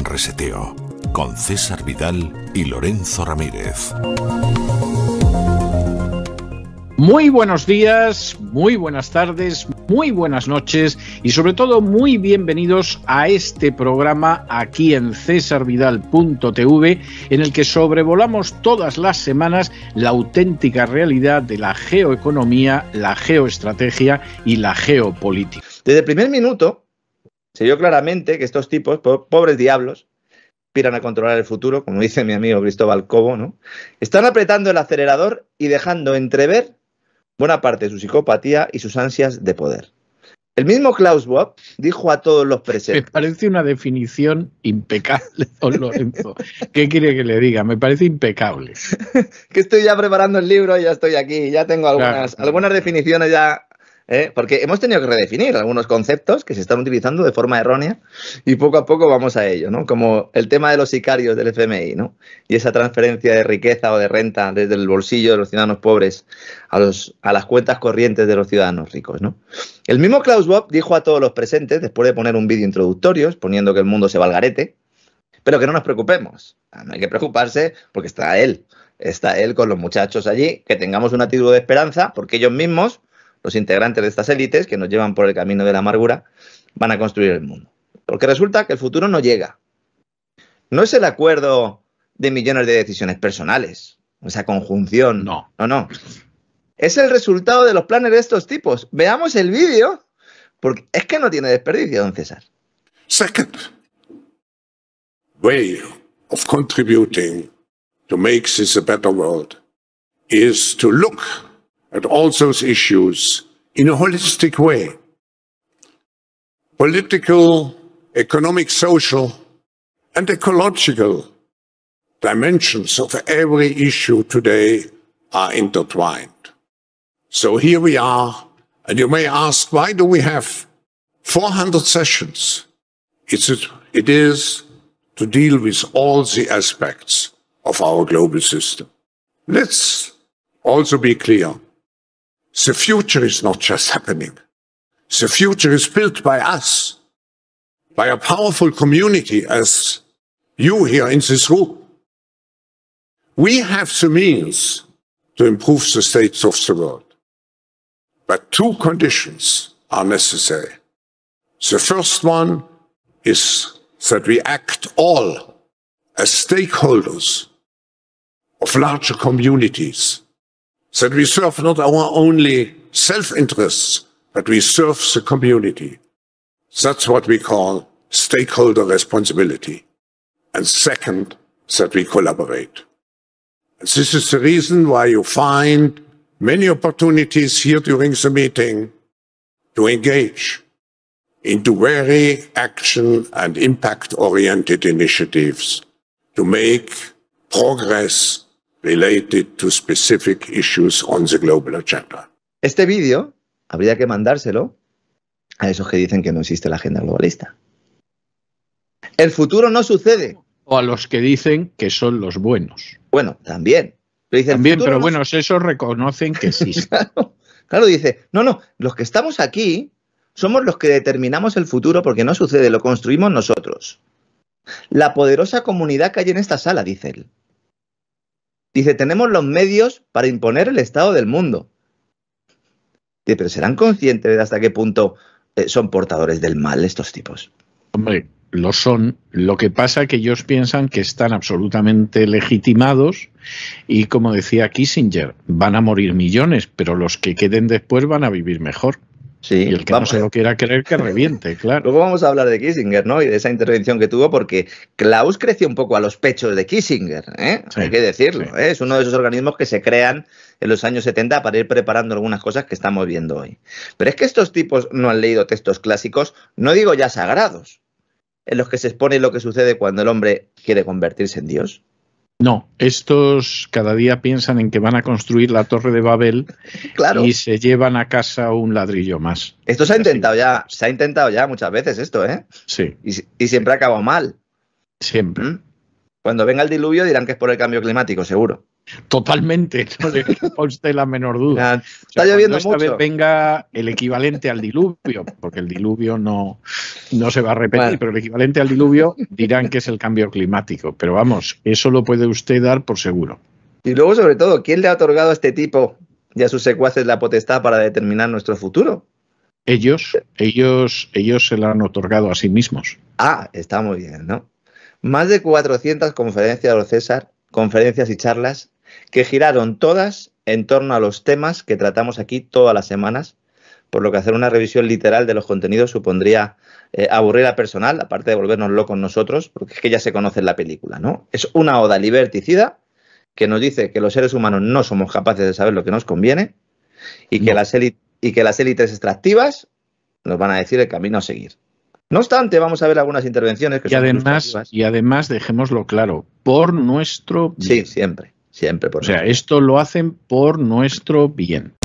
Reseteo con César Vidal y Lorenzo Ramírez. Muy buenos días, muy buenas tardes, muy buenas noches y sobre todo muy bienvenidos a este programa aquí en cesarvidal.tv en el que sobrevolamos todas las semanas la auténtica realidad de la geoeconomía, la geoestrategia y la geopolítica. Desde el primer minuto se vio claramente que estos tipos, pobres diablos, piran a controlar el futuro, como dice mi amigo Cristóbal Cobo, ¿no? Están apretando el acelerador y dejando entrever buena parte de su psicopatía y sus ansias de poder. El mismo Klaus Wapp dijo a todos los presentes. Me parece una definición impecable, don Lorenzo. ¿Qué quiere que le diga? Me parece impecable. que estoy ya preparando el libro y ya estoy aquí, ya tengo algunas, algunas definiciones ya ¿eh? porque hemos tenido que redefinir algunos conceptos que se están utilizando de forma errónea y poco a poco vamos a ello, ¿no? Como el tema de los sicarios del FMI, ¿no? Y esa transferencia de riqueza o de renta desde el bolsillo de los ciudadanos pobres a, los, a las cuentas corrientes de los ciudadanos ricos, ¿no? El mismo Klaus Bob dijo a todos los presentes, después de poner un vídeo introductorio, poniendo que el mundo se va pero que no nos preocupemos. No hay que preocuparse porque está él. Está él con los muchachos allí, que tengamos un actitud de esperanza, porque ellos mismos los integrantes de estas élites que nos llevan por el camino de la amargura, van a construir el mundo. Porque resulta que el futuro no llega. No es el acuerdo de millones de decisiones personales, esa conjunción. No. No, no. Es el resultado de los planes de estos tipos. Veamos el vídeo, porque es que no tiene desperdicio, don César. contributing to make this a better world is to look at all those issues in a holistic way. Political, economic, social, and ecological dimensions of every issue today are intertwined. So here we are. And you may ask, why do we have 400 sessions? It's, it is to deal with all the aspects of our global system. Let's also be clear. The future is not just happening. The future is built by us, by a powerful community as you here in this room. We have the means to improve the states of the world. But two conditions are necessary. The first one is that we act all as stakeholders of larger communities that we serve not our only self-interests, but we serve the community. That's what we call stakeholder responsibility. And second, that we collaborate. this is the reason why you find many opportunities here during the meeting to engage into very action and impact oriented initiatives to make progress Este vídeo habría que mandárselo a esos que dicen que no existe la agenda globalista. El futuro no sucede. O a los que dicen que son los buenos. Bueno, también. también, pero bueno, esos reconocen que existe. claro, dice, no, no, los que estamos aquí somos los que determinamos el futuro porque no sucede, lo construimos nosotros. La poderosa comunidad que hay en esta sala, dice él. Dice, tenemos los medios para imponer el estado del mundo. pero ¿serán conscientes de hasta qué punto eh, son portadores del mal estos tipos? Hombre, lo son. Lo que pasa es que ellos piensan que están absolutamente legitimados y, como decía Kissinger, van a morir millones, pero los que queden después van a vivir mejor. Sí, y el que no se lo quiera creer que reviente, claro. Luego vamos a hablar de Kissinger, ¿no? Y de esa intervención que tuvo, porque Klaus creció un poco a los pechos de Kissinger, ¿eh? hay que decirlo. ¿eh? Es uno de esos organismos que se crean en los años 70 para ir preparando algunas cosas que estamos viendo hoy. Pero es que estos tipos no han leído textos clásicos, no digo ya sagrados, en los que se expone lo que sucede cuando el hombre quiere convertirse en Dios. No, estos cada día piensan en que van a construir la torre de Babel y se llevan a casa un ladrillo más. Esto se ha intentado ya, se ha intentado ya muchas veces esto, ¿eh? Sí. Y, siempre ha acabado mal. Siempre. ¿Mm? Cuando venga el diluvio dirán que es por el cambio climático, seguro. Totalmente, no le usted la menor duda. está lloviendo mucho. venga el equivalente al diluvio, porque el diluvio no, no se va a repetir, pero el equivalente al diluvio dirán que es el cambio climático. Pero vamos, eso lo puede usted dar por seguro. Y luego, sobre todo, ¿quién le ha otorgado a este tipo y a sus secuaces la potestad para determinar nuestro futuro? Ellos, ellos, ellos se la han otorgado a sí mismos. Ah, está muy bien, ¿no? Más de 400 conferencias, César, conferencias y charlas que giraron todas en torno a los temas que tratamos aquí todas las semanas, por lo que hacer una revisión literal de los contenidos supondría eh, aburrir a personal, aparte de volvernos locos nosotros, porque es que ya se conoce en la película, ¿no? Es una oda liberticida que nos dice que los seres humanos no somos capaces de saber lo que nos conviene y, que, las y que las élites extractivas nos van a decir el camino a seguir. No obstante, vamos a ver algunas intervenciones que y son además Y además, dejémoslo claro, por nuestro... Sí, siempre. Siempre O sea, esto lo hacen por nuestro bien.